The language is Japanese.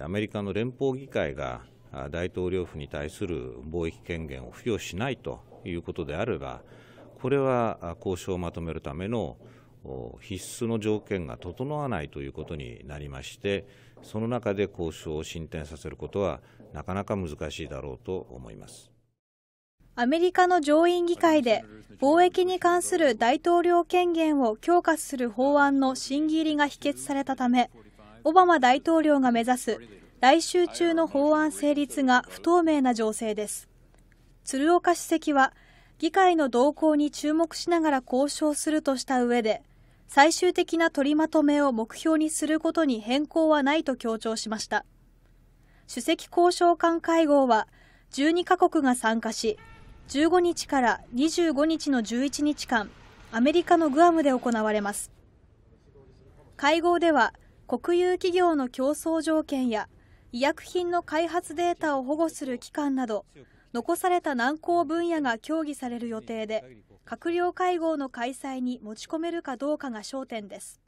アメリカの連邦議会が大統領府に対する貿易権限を付与しないということであれば、これは交渉をまとめるための必須の条件が整わないということになりまして、その中で交渉を進展させることはなかなか難しいだろうと思います。アメリカの上院議会で貿易に関する大統領権限を強化する法案の審議入りが否決されたためオバマ大統領が目指す来週中の法案成立が不透明な情勢です鶴岡主席は議会の動向に注目しながら交渉するとした上で最終的な取りまとめを目標にすることに変更はないと強調しました首席交渉官会合は12カ国が参加し15日から25日の11日間アメリカのグアムで行われます会合では国有企業の競争条件や医薬品の開発データを保護する機関など残された難航分野が協議される予定で閣僚会合の開催に持ち込めるかどうかが焦点です。